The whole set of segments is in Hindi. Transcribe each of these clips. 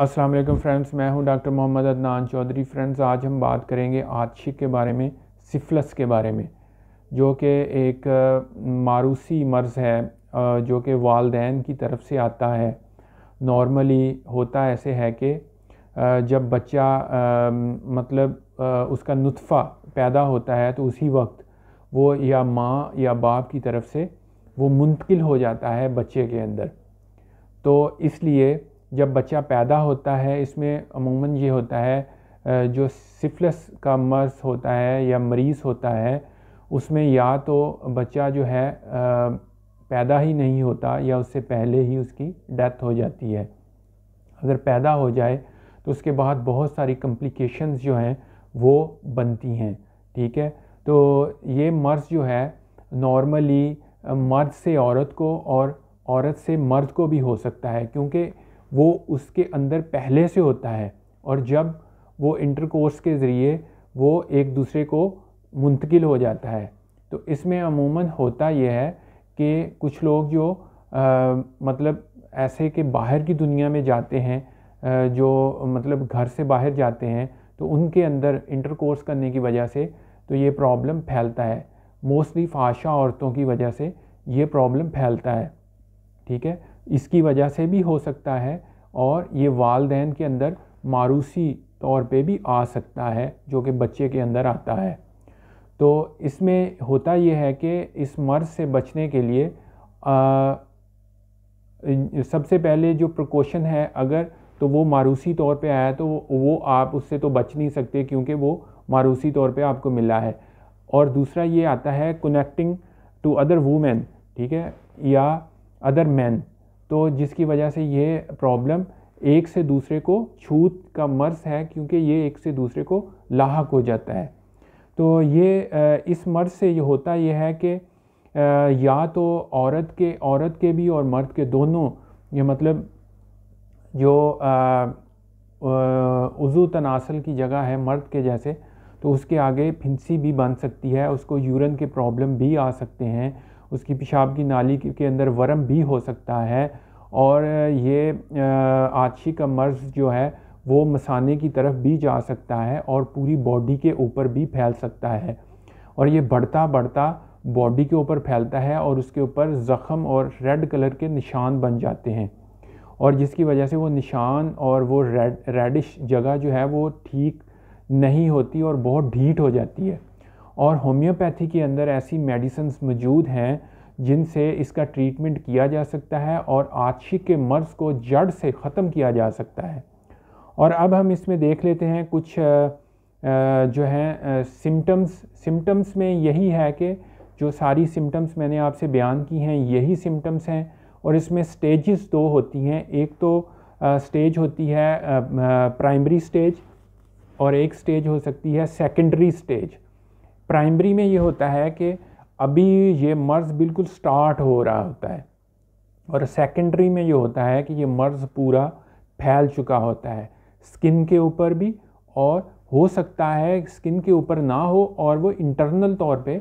अस्सलाम वालेकुम फ्रेंड्स मैं हूं डॉक्टर मोहम्मद अदनान चौधरी फ्रेंड्स आज हम बात करेंगे आदशी के बारे में सिफलस के बारे में जो कि एक मारूसी मर्ज़ है जो कि वालदेन की तरफ से आता है नॉर्मली होता ऐसे है कि जब बच्चा मतलब उसका नुतफ़ा पैदा होता है तो उसी वक्त वो या माँ या बाप की तरफ से वो मुंतकिल हो जाता है बच्चे के अंदर तो इसलिए जब बच्चा पैदा होता है इसमें अमूमन ये होता है जो सिफलस का मर्ज होता है या मरीज़ होता है उसमें या तो बच्चा जो है पैदा ही नहीं होता या उससे पहले ही उसकी डेथ हो जाती है अगर पैदा हो जाए तो उसके बाद बहुत सारी कम्प्लिकेशंस जो हैं वो बनती हैं ठीक है तो ये मर्ज़ जो है नॉर्मली मर्द से औरत को और औरत से मर्द को भी हो सकता है क्योंकि वो उसके अंदर पहले से होता है और जब वो इंटरकोर्स के ज़रिए वो एक दूसरे को मुंतकिल हो जाता है तो इसमें अमूमन होता यह है कि कुछ लोग जो आ, मतलब ऐसे कि बाहर की दुनिया में जाते हैं जो मतलब घर से बाहर जाते हैं तो उनके अंदर इंटरकोर्स करने की वजह से तो ये प्रॉब्लम फैलता है मोस्टली फाशा औरतों की वजह से ये प्रॉब्लम फैलता है ठीक है इसकी वजह से भी हो सकता है और ये वालदेन के अंदर मारूसी तौर पे भी आ सकता है जो कि बच्चे के अंदर आता है तो इसमें होता यह है कि इस मर्ज़ से बचने के लिए आ, सबसे पहले जो प्रकोशन है अगर तो वो मारूसी तौर पे आया तो वो आप उससे तो बच नहीं सकते क्योंकि वो मारूसी तौर पे आपको मिला है और दूसरा ये आता है कनेक्टिंग टू अदर वूमेन ठीक है या अदर मैन तो जिसकी वजह से ये प्रॉब्लम एक से दूसरे को छूत का मर्स है क्योंकि ये एक से दूसरे को लाक हो जाता है तो ये इस मर्ज से ये होता ये है कि या तो औरत के औरत के भी और मर्द के दोनों ये मतलब जो उज़ू तनासल की जगह है मर्द के जैसे तो उसके आगे फिंसी भी बन सकती है उसको यूरन के प्रॉब्लम भी आ सकते हैं उसकी पेशाब की नाली के अंदर वर्म भी हो सकता है और ये आछी का मर्ज़ जो है वो मसाने की तरफ भी जा सकता है और पूरी बॉडी के ऊपर भी फैल सकता है और ये बढ़ता बढ़ता बॉडी के ऊपर फैलता है और उसके ऊपर ज़ख़म और रेड कलर के निशान बन जाते हैं और जिसकी वजह से वो निशान और वो रेड रेडिश जगह जो है वो ठीक नहीं होती और बहुत ढीठ हो जाती है और होम्योपैथी के अंदर ऐसी मेडिसन्स मौजूद हैं जिनसे इसका ट्रीटमेंट किया जा सकता है और आछी के मर्ज़ को जड़ से ख़त्म किया जा सकता है और अब हम इसमें देख लेते हैं कुछ जो है सिम्टम्स सिम्टम्स में यही है कि जो सारी सिम्टम्स मैंने आपसे बयान की हैं यही सिम्टम्स हैं और इसमें स्टेजेस दो होती हैं एक तो स्टेज होती है प्राइमरी स्टेज और एक स्टेज हो सकती है सेकेंडरी स्टेज प्राइमरी में ये होता है कि अभी ये मर्ज बिल्कुल स्टार्ट हो रहा होता है और सेकेंडरी में ये होता है कि ये मर्ज पूरा फैल चुका होता है स्किन के ऊपर भी और हो सकता है स्किन के ऊपर ना हो और वो इंटरनल तौर पे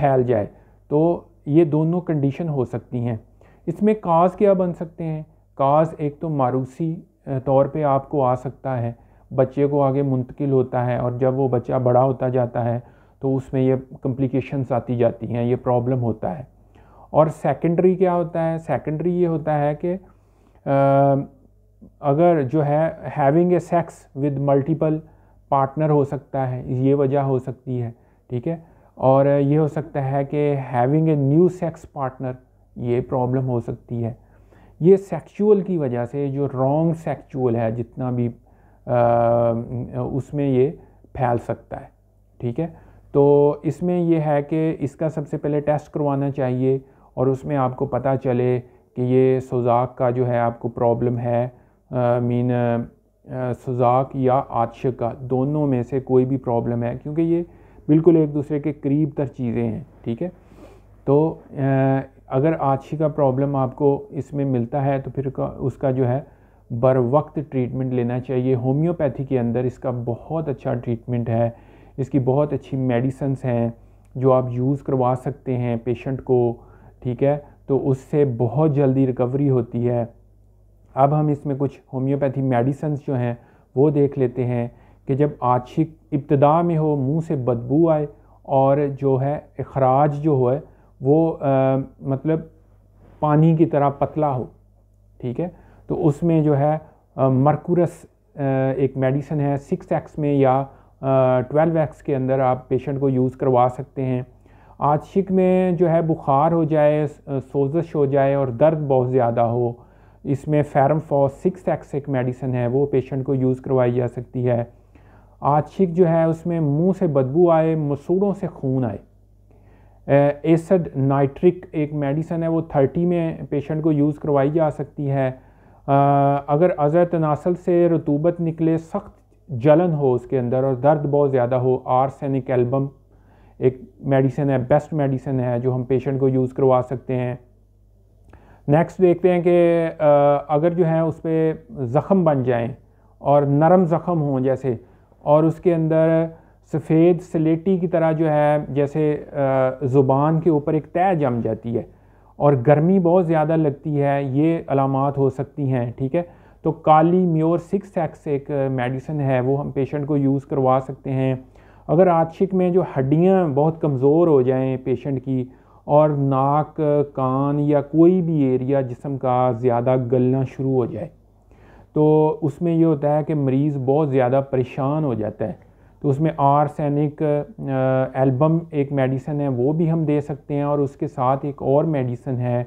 फैल जाए तो ये दोनों कंडीशन हो सकती हैं इसमें काज क्या बन सकते हैं काज एक तो मारूसी तौर पे आपको आ सकता है बच्चे को आगे मुंतकिल होता है और जब वो बच्चा बड़ा होता जाता है तो उसमें ये कम्प्लिकेशंस आती जाती हैं ये प्रॉब्लम होता है और सेकेंडरी क्या होता है सेकेंडरी ये होता है कि अगर जो है having a sex with multiple partner हो सकता है ये वजह हो सकती है ठीक है और ये हो सकता है कि having a new sex partner ये प्रॉब्लम हो सकती है ये सेक्चुअल की वजह से जो रॉन्ग सेक्चुअल है जितना भी आ, उसमें ये फैल सकता है ठीक है तो इसमें यह है कि इसका सबसे पहले टेस्ट करवाना चाहिए और उसमें आपको पता चले कि ये सुजाक का जो है आपको प्रॉब्लम है मीन सुजाक या आदश का दोनों में से कोई भी प्रॉब्लम है क्योंकि ये बिल्कुल एक दूसरे के करीब तर चीज़ें हैं ठीक है तो आ, अगर आछी का प्रॉब्लम आपको इसमें मिलता है तो फिर उसका जो है बर वक्त ट्रीटमेंट लेना चाहिए होम्योपैथी के अंदर इसका बहुत अच्छा ट्रीटमेंट है इसकी बहुत अच्छी मेडिसन्स हैं जो आप यूज़ करवा सकते हैं पेशेंट को ठीक है तो उससे बहुत जल्दी रिकवरी होती है अब हम इसमें कुछ होम्योपैथी मेडिसन्स जो हैं वो देख लेते हैं कि जब आछिक इब्तदा में हो मुंह से बदबू आए और जो है अखराज जो हो वो आ, मतलब पानी की तरह पतला हो ठीक है तो उसमें जो है मरकुरस एक मेडिसन है सिक्स एक्स में या ट्वेल्व एक्स के अंदर आप पेशेंट को यूज़ करवा सकते हैं आशिक में जो है बुखार हो जाए सोजश हो जाए और दर्द बहुत ज़्यादा हो इसमें फैरम फॉस सिक्स एक्स एक मेडिसिन है वो पेशेंट को यूज़ करवाई जा सकती है आशिक जो है उसमें मुंह से बदबू आए मसूड़ों से खून आए एसड नाइट्रिक एक मेडिसन है वो थर्टी में पेशेंट को यूज़ करवाई जा सकती है आ, अगर अज़र तनासल से रतूबत निकले सख्त जलन हो उसके अंदर और दर्द बहुत ज़्यादा हो आर्सेनिक एल्बम एक मेडिसिन है बेस्ट मेडिसिन है जो हम पेशेंट को यूज़ करवा सकते हैं नेक्स्ट देखते हैं कि अगर जो है उस पर ज़ख़म बन जाए और नरम ज़ख़म हों जैसे और उसके अंदर सफ़ेद स्लेटी की तरह जो है जैसे ज़ुबान के ऊपर एक तय जम जाती है और गर्मी बहुत ज़्यादा लगती है ये अलामत हो सकती हैं ठीक है तो काली म्योर सिक्स एक्स एक मेडिसिन है वो हम पेशेंट को यूज़ करवा सकते हैं अगर आशिक में जो हड्डियाँ बहुत कमज़ोर हो जाएं पेशेंट की और नाक कान या कोई भी एरिया जिसम का ज़्यादा गलना शुरू हो जाए तो उसमें ये होता है कि मरीज़ बहुत ज़्यादा परेशान हो जाता है तो उसमें आर सैनिक एल्बम एक मेडिसन है वो भी हम दे सकते हैं और उसके साथ एक और मेडिसन है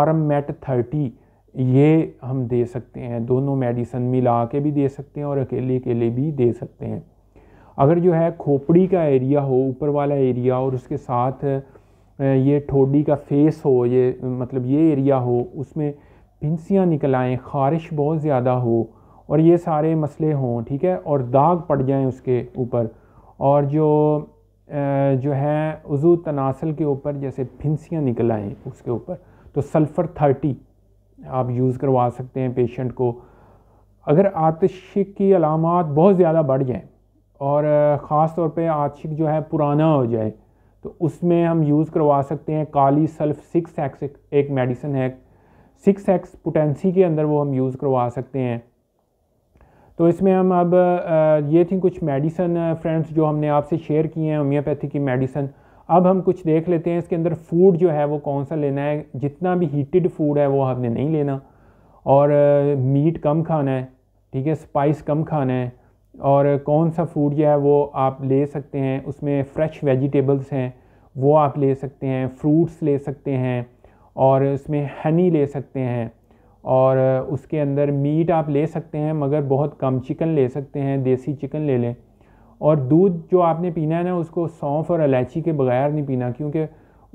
आरम मेट थर्टी ये हम दे सकते हैं दोनों मेडिसन मिला के भी दे सकते हैं और अकेले अकेले भी दे सकते हैं अगर जो है खोपड़ी का एरिया हो ऊपर वाला एरिया और उसके साथ ये ठोडी का फेस हो ये मतलब ये एरिया हो उसमें भिंसियाँ निकल आएँ ख़ारिश बहुत ज़्यादा हो और ये सारे मसले हों ठीक है और दाग पड़ जाएँ उसके ऊपर और जो जो है उज़ू तनासल के ऊपर जैसे भिंसियाँ निकल आएँ उसके ऊपर तो सल्फ़र थर्टी आप यूज़ करवा सकते हैं पेशेंट को अगर आतश की अलामत बहुत ज़्यादा बढ़ जाएँ और ख़ास तौर पर आतशिक जो है पुराना हो जाए तो उसमें हम यूज़ करवा सकते हैं काली सल्फ सिक्स एक्स एक मेडिसन है सिक्स एक्स पोटेंसी के अंदर वो हम यूज़ करवा सकते हैं तो इसमें हम अब ये थी कुछ मेडिसन फ्रेंड्स जो हमने आपसे शेयर किए हैं होम्योपैथी की मेडिसन अब हम कुछ देख लेते हैं इसके अंदर फूड जो है वो कौन सा लेना है जितना भी हीटेड फूड है वो हमने नहीं लेना और मीट कम खाना है ठीक है स्पाइस कम खाना है और कौन सा फूड जो है वो आप ले सकते हैं उसमें फ्रेश वेजिटेबल्स हैं वो आप ले सकते हैं फ्रूट्स ले सकते हैं और उसमें हनी ले सकते हैं और उसके अंदर मीट आप ले सकते हैं मगर बहुत कम चिकन ले सकते हैं देसी चिकन ले लें और दूध जो आपने पीना है ना उसको सौंफ और इलायची के बगैर नहीं पीना क्योंकि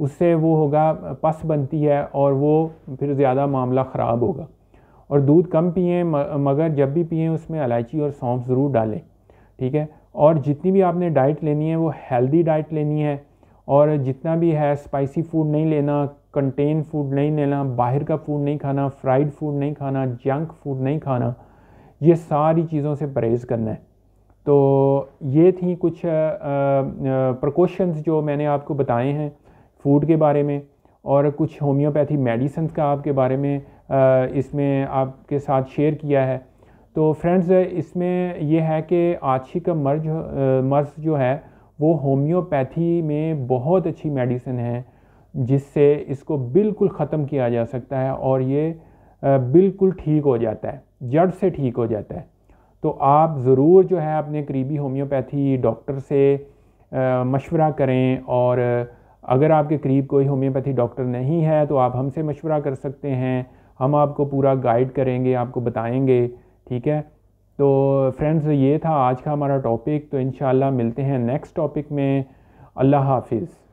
उससे वो होगा पस बनती है और वो फिर ज़्यादा मामला ख़राब होगा और दूध कम पिए मगर जब भी पिए उसमें इलायची और सौंफ ज़रूर डालें ठीक है और जितनी भी आपने डाइट लेनी है वो हेल्दी डाइट लेनी है और जितना भी है स्पाइसी फूड नहीं लेना कंटेन फूड नहीं लेना बाहर का फूड नहीं खाना फ्राइड फूड नहीं खाना जंक फूड नहीं खाना ये सारी चीज़ों से परहेज़ करना है तो ये थी कुछ प्रकोशंस जो मैंने आपको बताए हैं फूड के बारे में और कुछ होम्योपैथी मेडिसन्स का आपके बारे में इसमें आपके साथ शेयर किया है तो फ्रेंड्स इसमें यह है कि आछी का मर्ज मर्ज जो है वो होम्योपैथी में बहुत अच्छी मेडिसिन है जिससे इसको बिल्कुल ख़त्म किया जा सकता है और ये बिल्कुल ठीक हो जाता है जड़ से ठीक हो जाता है तो आप ज़रूर जो है अपने करीबी होम्योपैथी डॉक्टर से मशवरा करें और अगर आपके करीब कोई होम्योपैथी डॉक्टर नहीं है तो आप हमसे मशवरा कर सकते हैं हम आपको पूरा गाइड करेंगे आपको बताएंगे ठीक है तो फ्रेंड्स ये था आज का हमारा टॉपिक तो इन मिलते हैं नेक्स्ट टॉपिक में अल्लाह हाफिज़